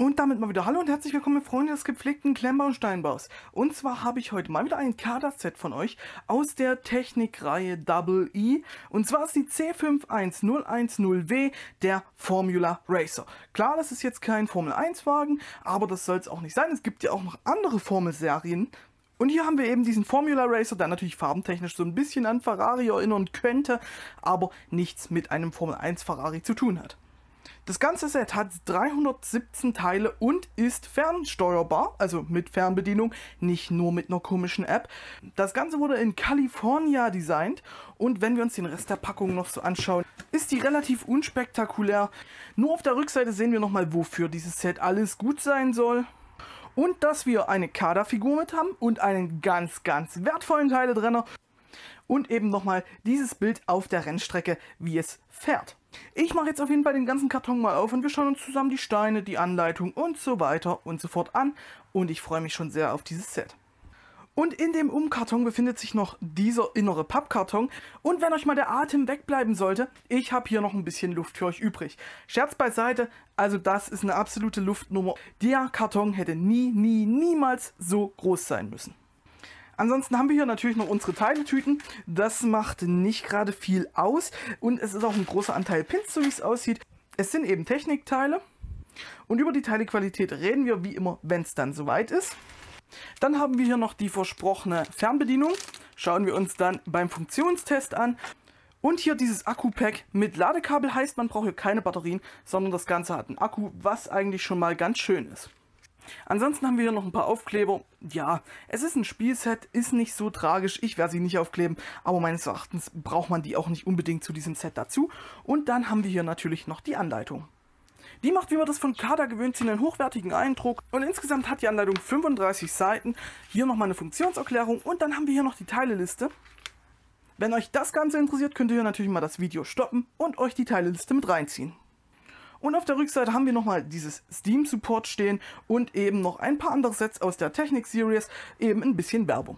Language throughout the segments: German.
Und damit mal wieder hallo und herzlich willkommen, Freunde des gepflegten Klemmbau- und Steinbaus. Und zwar habe ich heute mal wieder ein Kaderset von euch aus der Technikreihe Double E. Und zwar ist die C51010W der Formula Racer. Klar, das ist jetzt kein Formel-1-Wagen, aber das soll es auch nicht sein. Es gibt ja auch noch andere Formelserien, und hier haben wir eben diesen Formula Racer, der natürlich farbentechnisch so ein bisschen an Ferrari erinnern könnte, aber nichts mit einem Formel 1 Ferrari zu tun hat. Das ganze Set hat 317 Teile und ist fernsteuerbar, also mit Fernbedienung, nicht nur mit einer komischen App. Das Ganze wurde in California designt und wenn wir uns den Rest der Packung noch so anschauen, ist die relativ unspektakulär. Nur auf der Rückseite sehen wir nochmal, wofür dieses Set alles gut sein soll. Und dass wir eine Kaderfigur mit haben und einen ganz, ganz wertvollen Teile drinner. Und eben nochmal dieses Bild auf der Rennstrecke, wie es fährt. Ich mache jetzt auf jeden Fall den ganzen Karton mal auf und wir schauen uns zusammen die Steine, die Anleitung und so weiter und so fort an. Und ich freue mich schon sehr auf dieses Set. Und in dem Umkarton befindet sich noch dieser innere Pappkarton. Und wenn euch mal der Atem wegbleiben sollte, ich habe hier noch ein bisschen Luft für euch übrig. Scherz beiseite, also das ist eine absolute Luftnummer. Der Karton hätte nie, nie, niemals so groß sein müssen. Ansonsten haben wir hier natürlich noch unsere Teiletüten. Das macht nicht gerade viel aus. Und es ist auch ein großer Anteil Pins, so wie es aussieht. Es sind eben Technikteile. Und über die Teilequalität reden wir wie immer, wenn es dann soweit ist. Dann haben wir hier noch die versprochene Fernbedienung. Schauen wir uns dann beim Funktionstest an. Und hier dieses Akku-Pack mit Ladekabel heißt, man braucht hier keine Batterien, sondern das Ganze hat einen Akku, was eigentlich schon mal ganz schön ist. Ansonsten haben wir hier noch ein paar Aufkleber. Ja, es ist ein Spielset, ist nicht so tragisch. Ich werde sie nicht aufkleben, aber meines Erachtens braucht man die auch nicht unbedingt zu diesem Set dazu. Und dann haben wir hier natürlich noch die Anleitung. Die macht, wie man das von Kader gewöhnt sind, einen hochwertigen Eindruck und insgesamt hat die Anleitung 35 Seiten. Hier nochmal eine Funktionserklärung und dann haben wir hier noch die Teileliste. Wenn euch das Ganze interessiert, könnt ihr hier natürlich mal das Video stoppen und euch die Teileliste mit reinziehen. Und auf der Rückseite haben wir nochmal dieses Steam Support stehen und eben noch ein paar andere Sets aus der Technik Series, eben ein bisschen Werbung.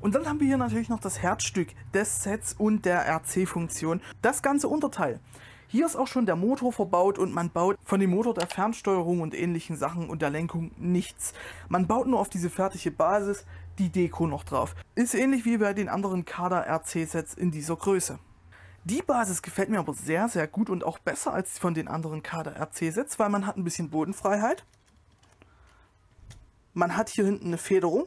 Und dann haben wir hier natürlich noch das Herzstück des Sets und der RC-Funktion, das ganze Unterteil. Hier ist auch schon der Motor verbaut und man baut von dem Motor der Fernsteuerung und ähnlichen Sachen und der Lenkung nichts. Man baut nur auf diese fertige Basis die Deko noch drauf. Ist ähnlich wie bei den anderen Kader RC-Sets in dieser Größe. Die Basis gefällt mir aber sehr, sehr gut und auch besser als von den anderen Kader-RC-Sets, weil man hat ein bisschen Bodenfreiheit. Man hat hier hinten eine Federung.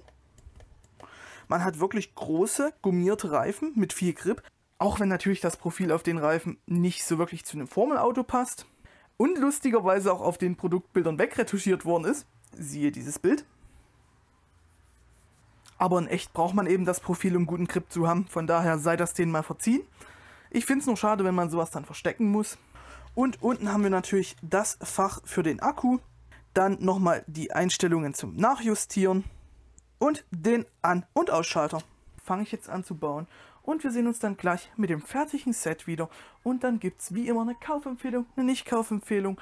Man hat wirklich große, gummierte Reifen mit viel Grip. Auch wenn natürlich das Profil auf den Reifen nicht so wirklich zu einem Formelauto passt. Und lustigerweise auch auf den Produktbildern wegretuschiert worden ist. Siehe dieses Bild. Aber in echt braucht man eben das Profil, um guten Grip zu haben. Von daher sei das denen mal verziehen. Ich finde es nur schade, wenn man sowas dann verstecken muss. Und unten haben wir natürlich das Fach für den Akku. Dann nochmal die Einstellungen zum Nachjustieren. Und den An- und Ausschalter. Fange ich jetzt an zu bauen. Und wir sehen uns dann gleich mit dem fertigen Set wieder. Und dann gibt es wie immer eine Kaufempfehlung, eine Nicht-Kaufempfehlung,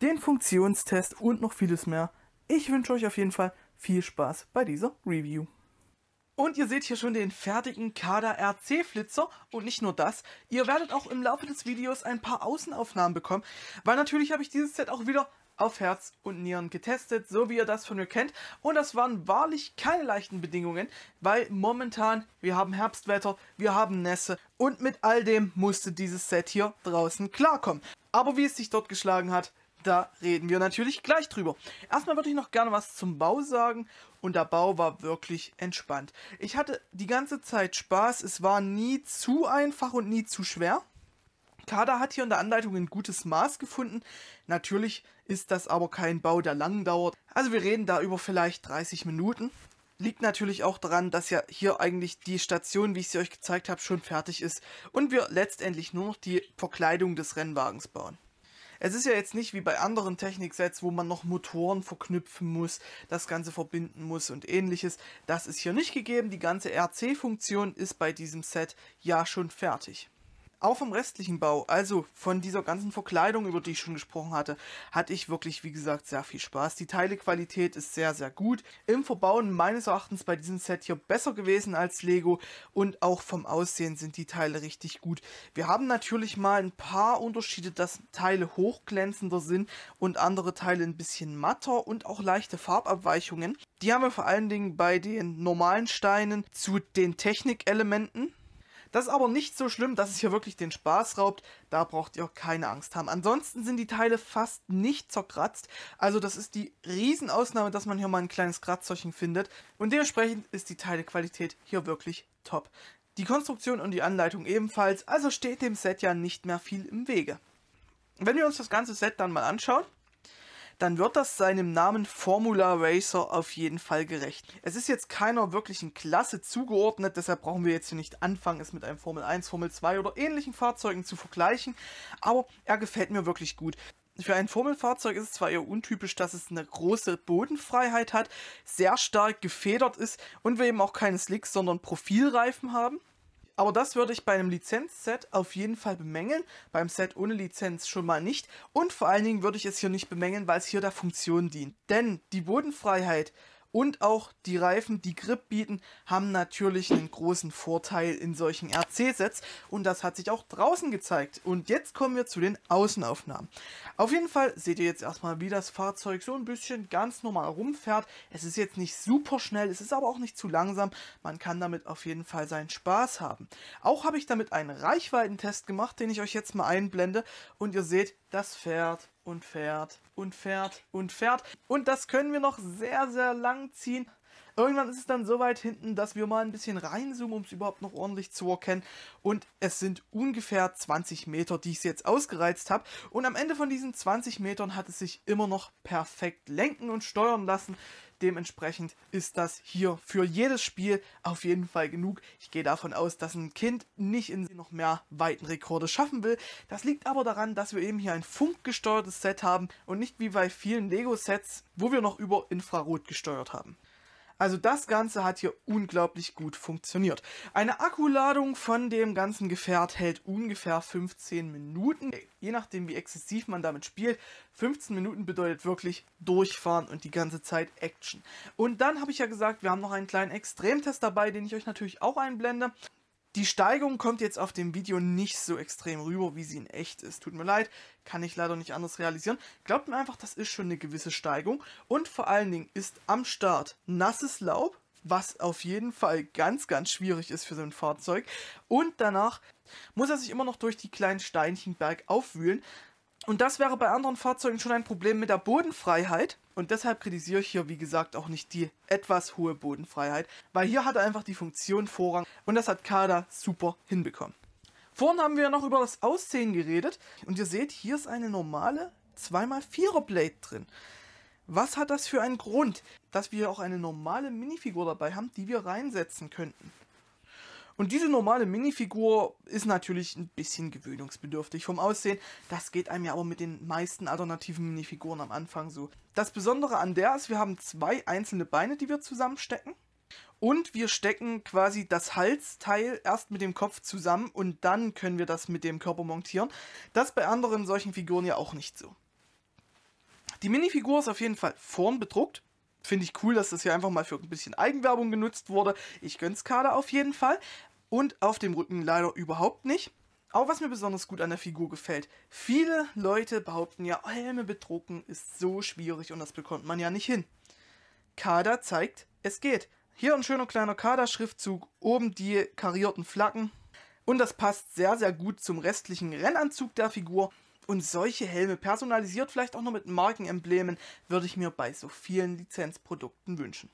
den Funktionstest und noch vieles mehr. Ich wünsche euch auf jeden Fall viel Spaß bei dieser Review. Und ihr seht hier schon den fertigen Kader RC Flitzer und nicht nur das, ihr werdet auch im Laufe des Videos ein paar Außenaufnahmen bekommen, weil natürlich habe ich dieses Set auch wieder auf Herz und Nieren getestet, so wie ihr das von mir kennt. Und das waren wahrlich keine leichten Bedingungen, weil momentan wir haben Herbstwetter, wir haben Nässe und mit all dem musste dieses Set hier draußen klarkommen. Aber wie es sich dort geschlagen hat, da reden wir natürlich gleich drüber. Erstmal würde ich noch gerne was zum Bau sagen und der Bau war wirklich entspannt. Ich hatte die ganze Zeit Spaß, es war nie zu einfach und nie zu schwer. Kader hat hier in der Anleitung ein gutes Maß gefunden. Natürlich ist das aber kein Bau, der lang dauert. Also wir reden da über vielleicht 30 Minuten. Liegt natürlich auch daran, dass ja hier eigentlich die Station, wie ich sie euch gezeigt habe, schon fertig ist und wir letztendlich nur noch die Verkleidung des Rennwagens bauen. Es ist ja jetzt nicht wie bei anderen Techniksets, wo man noch Motoren verknüpfen muss, das Ganze verbinden muss und ähnliches. Das ist hier nicht gegeben. Die ganze RC-Funktion ist bei diesem Set ja schon fertig auch vom restlichen Bau, also von dieser ganzen Verkleidung, über die ich schon gesprochen hatte, hatte ich wirklich, wie gesagt, sehr viel Spaß. Die Teilequalität ist sehr, sehr gut. Im Verbauen meines Erachtens bei diesem Set hier besser gewesen als Lego und auch vom Aussehen sind die Teile richtig gut. Wir haben natürlich mal ein paar Unterschiede, dass Teile hochglänzender sind und andere Teile ein bisschen matter und auch leichte Farbabweichungen. Die haben wir vor allen Dingen bei den normalen Steinen zu den Technikelementen das ist aber nicht so schlimm, dass es hier wirklich den Spaß raubt. Da braucht ihr keine Angst haben. Ansonsten sind die Teile fast nicht zerkratzt. Also das ist die Riesenausnahme, dass man hier mal ein kleines Kratzerchen findet. Und dementsprechend ist die Teilequalität hier wirklich top. Die Konstruktion und die Anleitung ebenfalls, also steht dem Set ja nicht mehr viel im Wege. Wenn wir uns das ganze Set dann mal anschauen, dann wird das seinem Namen Formula Racer auf jeden Fall gerecht. Es ist jetzt keiner wirklichen Klasse zugeordnet, deshalb brauchen wir jetzt hier nicht anfangen, es mit einem Formel 1, Formel 2 oder ähnlichen Fahrzeugen zu vergleichen, aber er gefällt mir wirklich gut. Für ein Formelfahrzeug ist es zwar eher untypisch, dass es eine große Bodenfreiheit hat, sehr stark gefedert ist und wir eben auch keine Slicks, sondern Profilreifen haben. Aber das würde ich bei einem Lizenzset auf jeden Fall bemängeln, beim Set ohne Lizenz schon mal nicht. Und vor allen Dingen würde ich es hier nicht bemängeln, weil es hier der Funktion dient. Denn die Bodenfreiheit und auch die Reifen, die Grip bieten, haben natürlich einen großen Vorteil in solchen RC-Sets und das hat sich auch draußen gezeigt. Und jetzt kommen wir zu den Außenaufnahmen. Auf jeden Fall seht ihr jetzt erstmal, wie das Fahrzeug so ein bisschen ganz normal rumfährt. Es ist jetzt nicht super schnell, es ist aber auch nicht zu langsam. Man kann damit auf jeden Fall seinen Spaß haben. Auch habe ich damit einen Reichweitentest gemacht, den ich euch jetzt mal einblende und ihr seht, das fährt und fährt und fährt und fährt. Und das können wir noch sehr, sehr lang ziehen. Irgendwann ist es dann so weit hinten, dass wir mal ein bisschen reinzoomen, um es überhaupt noch ordentlich zu erkennen. Und es sind ungefähr 20 Meter, die ich jetzt ausgereizt habe. Und am Ende von diesen 20 Metern hat es sich immer noch perfekt lenken und steuern lassen. Dementsprechend ist das hier für jedes Spiel auf jeden Fall genug. Ich gehe davon aus, dass ein Kind nicht in noch mehr weiten Rekorde schaffen will. Das liegt aber daran, dass wir eben hier ein funkgesteuertes Set haben und nicht wie bei vielen Lego-Sets, wo wir noch über Infrarot gesteuert haben. Also das Ganze hat hier unglaublich gut funktioniert. Eine Akkuladung von dem ganzen Gefährt hält ungefähr 15 Minuten. Je nachdem, wie exzessiv man damit spielt, 15 Minuten bedeutet wirklich durchfahren und die ganze Zeit Action. Und dann habe ich ja gesagt, wir haben noch einen kleinen Extremtest dabei, den ich euch natürlich auch einblende. Die Steigung kommt jetzt auf dem Video nicht so extrem rüber, wie sie in echt ist. Tut mir leid, kann ich leider nicht anders realisieren. Glaubt mir einfach, das ist schon eine gewisse Steigung. Und vor allen Dingen ist am Start nasses Laub, was auf jeden Fall ganz, ganz schwierig ist für so ein Fahrzeug. Und danach muss er sich immer noch durch die kleinen Steinchen bergauf wühlen. Und das wäre bei anderen Fahrzeugen schon ein Problem mit der Bodenfreiheit. Und deshalb kritisiere ich hier, wie gesagt, auch nicht die etwas hohe Bodenfreiheit, weil hier hat er einfach die Funktion Vorrang und das hat Kada super hinbekommen. Vorhin haben wir noch über das Aussehen geredet und ihr seht, hier ist eine normale 2x4er Blade drin. Was hat das für einen Grund, dass wir auch eine normale Minifigur dabei haben, die wir reinsetzen könnten? Und diese normale Minifigur ist natürlich ein bisschen gewöhnungsbedürftig vom Aussehen. Das geht einem ja aber mit den meisten alternativen Minifiguren am Anfang so. Das Besondere an der ist, wir haben zwei einzelne Beine, die wir zusammenstecken. Und wir stecken quasi das Halsteil erst mit dem Kopf zusammen und dann können wir das mit dem Körper montieren. Das bei anderen solchen Figuren ja auch nicht so. Die Minifigur ist auf jeden Fall vorn bedruckt. Finde ich cool, dass das hier einfach mal für ein bisschen Eigenwerbung genutzt wurde. Ich gönn's Kader auf jeden Fall und auf dem Rücken leider überhaupt nicht. Auch was mir besonders gut an der Figur gefällt. Viele Leute behaupten ja, oh, Helme bedrucken ist so schwierig und das bekommt man ja nicht hin. Kader zeigt, es geht. Hier ein schöner kleiner Kader-Schriftzug, oben die karierten Flaggen. Und das passt sehr, sehr gut zum restlichen Rennanzug der Figur. Und solche Helme, personalisiert vielleicht auch noch mit Markenemblemen, würde ich mir bei so vielen Lizenzprodukten wünschen.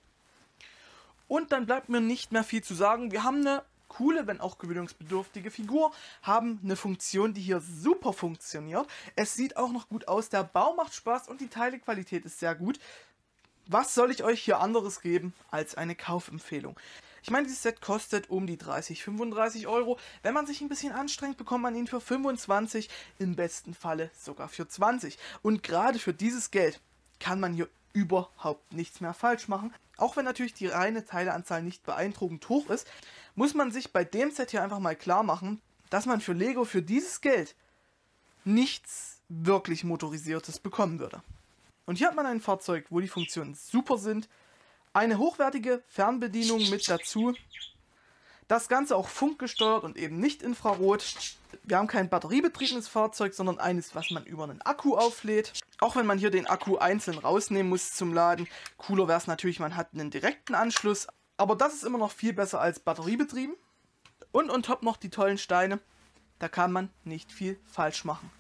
Und dann bleibt mir nicht mehr viel zu sagen. Wir haben eine coole, wenn auch gewöhnungsbedürftige Figur, haben eine Funktion, die hier super funktioniert. Es sieht auch noch gut aus, der Bau macht Spaß und die Teilequalität ist sehr gut. Was soll ich euch hier anderes geben als eine Kaufempfehlung? Ich meine, dieses Set kostet um die 30, 35 Euro. Wenn man sich ein bisschen anstrengt, bekommt man ihn für 25, im besten Falle sogar für 20. Und gerade für dieses Geld kann man hier überhaupt nichts mehr falsch machen. Auch wenn natürlich die reine Teileanzahl nicht beeindruckend hoch ist, muss man sich bei dem Set hier einfach mal klar machen, dass man für Lego für dieses Geld nichts wirklich motorisiertes bekommen würde. Und hier hat man ein Fahrzeug, wo die Funktionen super sind, eine hochwertige Fernbedienung mit dazu das Ganze auch funkgesteuert und eben nicht Infrarot. Wir haben kein batteriebetriebenes Fahrzeug, sondern eines, was man über einen Akku auflädt. Auch wenn man hier den Akku einzeln rausnehmen muss zum Laden. Cooler wäre es natürlich, man hat einen direkten Anschluss. Aber das ist immer noch viel besser als batteriebetrieben. Und on top noch die tollen Steine. Da kann man nicht viel falsch machen.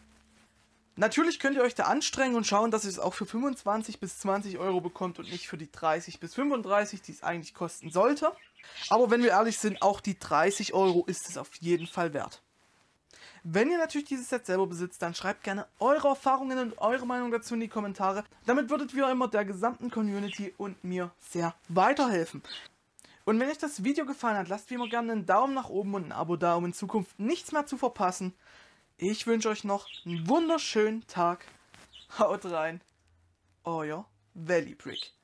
Natürlich könnt ihr euch da anstrengen und schauen, dass ihr es auch für 25 bis 20 Euro bekommt und nicht für die 30 bis 35, die es eigentlich kosten sollte. Aber wenn wir ehrlich sind, auch die 30 Euro ist es auf jeden Fall wert. Wenn ihr natürlich dieses Set selber besitzt, dann schreibt gerne eure Erfahrungen und eure Meinung dazu in die Kommentare. Damit würdet ihr immer der gesamten Community und mir sehr weiterhelfen. Und wenn euch das Video gefallen hat, lasst wie immer gerne einen Daumen nach oben und ein Abo da, um in Zukunft nichts mehr zu verpassen. Ich wünsche euch noch einen wunderschönen Tag. Haut rein. Euer Valley Brick.